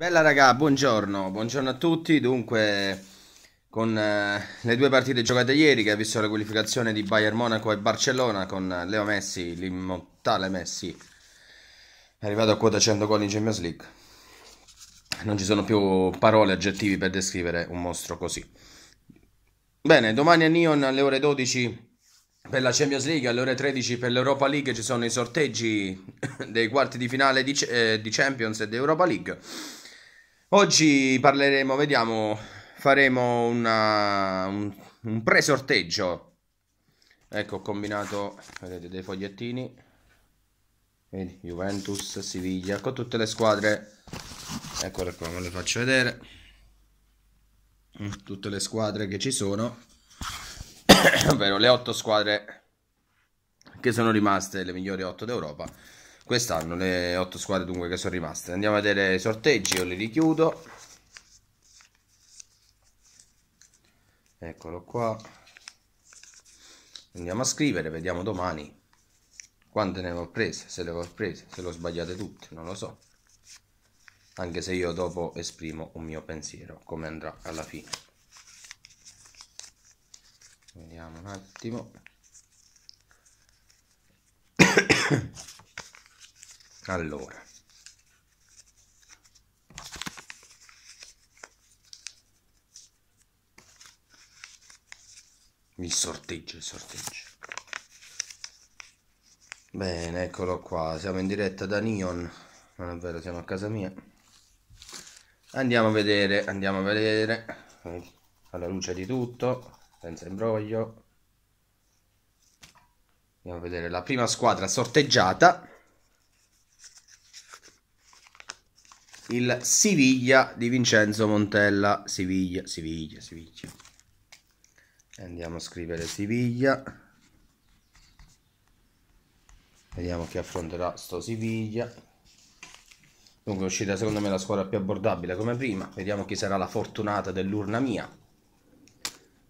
Bella raga, buongiorno, buongiorno a tutti, dunque con eh, le due partite giocate ieri che ha visto la qualificazione di Bayern Monaco e Barcellona con Leo Messi, l'immortale Messi, è arrivato a quota 100 gol in Champions League. Non ci sono più parole, aggettivi per descrivere un mostro così. Bene, domani a Neon alle ore 12 per la Champions League, alle ore 13 per l'Europa League ci sono i sorteggi dei quarti di finale di, eh, di Champions e di Europa League. Oggi parleremo, vediamo, faremo una, un, un pre-sorteggio. Ecco, ho combinato, vedete, dei fogliettini. Vedi, Juventus, Siviglia, con tutte le squadre. Eccole qua, ve le faccio vedere. Tutte le squadre che ci sono. Ovvero le otto squadre che sono rimaste le migliori otto d'Europa quest'anno le 8 squadre dunque che sono rimaste andiamo a vedere i sorteggi io li richiudo eccolo qua andiamo a scrivere vediamo domani quante ne ho prese se le ho prese se le ho sbagliate tutte non lo so anche se io dopo esprimo un mio pensiero come andrà alla fine vediamo un attimo Allora. Il sorteggio, il sorteggio. Bene, eccolo qua, siamo in diretta da Neon. Non è vero, siamo a casa mia. Andiamo a vedere, andiamo a vedere. Alla luce di tutto, senza imbroglio. Andiamo a vedere la prima squadra sorteggiata. il Siviglia di Vincenzo Montella. Siviglia, Siviglia, Siviglia. Andiamo a scrivere Siviglia. Vediamo chi affronterà sto Siviglia. Dunque è uscita secondo me la squadra più abbordabile come prima. Vediamo chi sarà la fortunata dell'urna mia.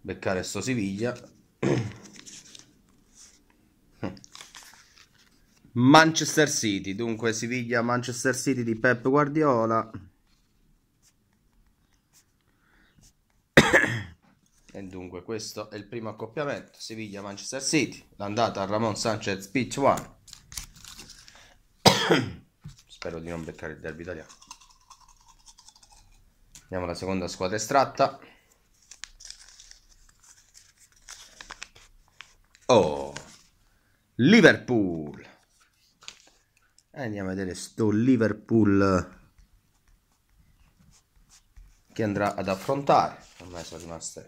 Beccare sto Siviglia. Manchester City, dunque Siviglia Manchester City di Pep Guardiola. e dunque questo è il primo accoppiamento, Siviglia Manchester City, l'andata a Ramon Sanchez Pizjuan. Spero di non beccare il derby italiano. Andiamo alla seconda squadra estratta. Oh, Liverpool andiamo a vedere sto Liverpool che andrà ad affrontare ormai sono rimaste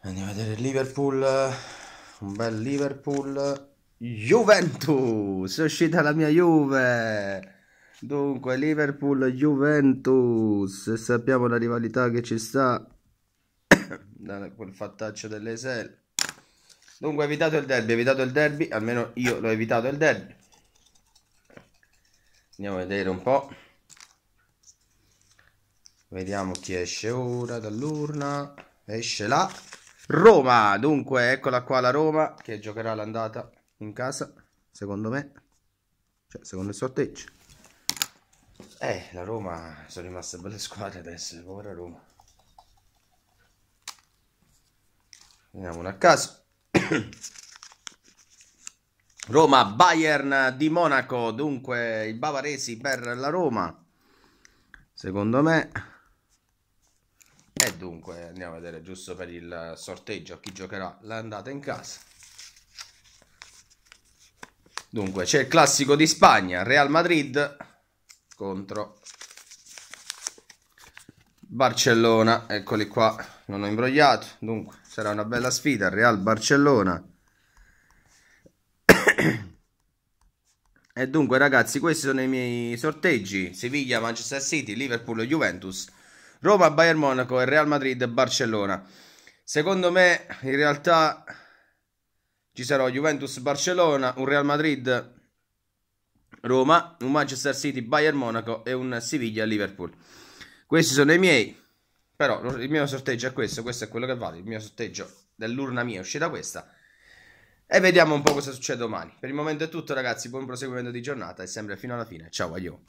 andiamo a vedere Liverpool un bel Liverpool Juventus è uscita la mia Juve dunque Liverpool Juventus sappiamo la rivalità che ci sta quel fattaccio dell'ESL. Dunque evitato il derby, evitato il derby, almeno io l'ho evitato il derby. Andiamo a vedere un po'. Vediamo chi esce ora dall'urna. Esce la Roma. Dunque, eccola qua la Roma che giocherà l'andata in casa, secondo me. Cioè, secondo il sorteggio. Eh, la Roma sono rimaste belle squadre adesso, povera Roma. Andiamo una a caso. Roma, Bayern di Monaco, dunque i bavaresi per la Roma, secondo me. E dunque andiamo a vedere giusto per il sorteggio chi giocherà l'andata in casa. Dunque c'è il classico di Spagna, Real Madrid contro Barcellona, eccoli qua, non ho imbrogliato, dunque sarà una bella sfida, Real Barcellona. e dunque ragazzi, questi sono i miei sorteggi, Siviglia, Manchester City, Liverpool, Juventus, Roma, Bayern Monaco e Real Madrid, Barcellona. Secondo me in realtà ci sarà Juventus, Barcellona, un Real Madrid, Roma, un Manchester City, Bayern Monaco e un Siviglia, Liverpool. Questi sono i miei. Però il mio sorteggio è questo, questo è quello che vale. Il mio sorteggio dell'urna mia è uscita questa. E vediamo un po' cosa succede domani. Per il momento è tutto, ragazzi. Buon proseguimento di giornata e sempre fino alla fine. Ciao, aglio.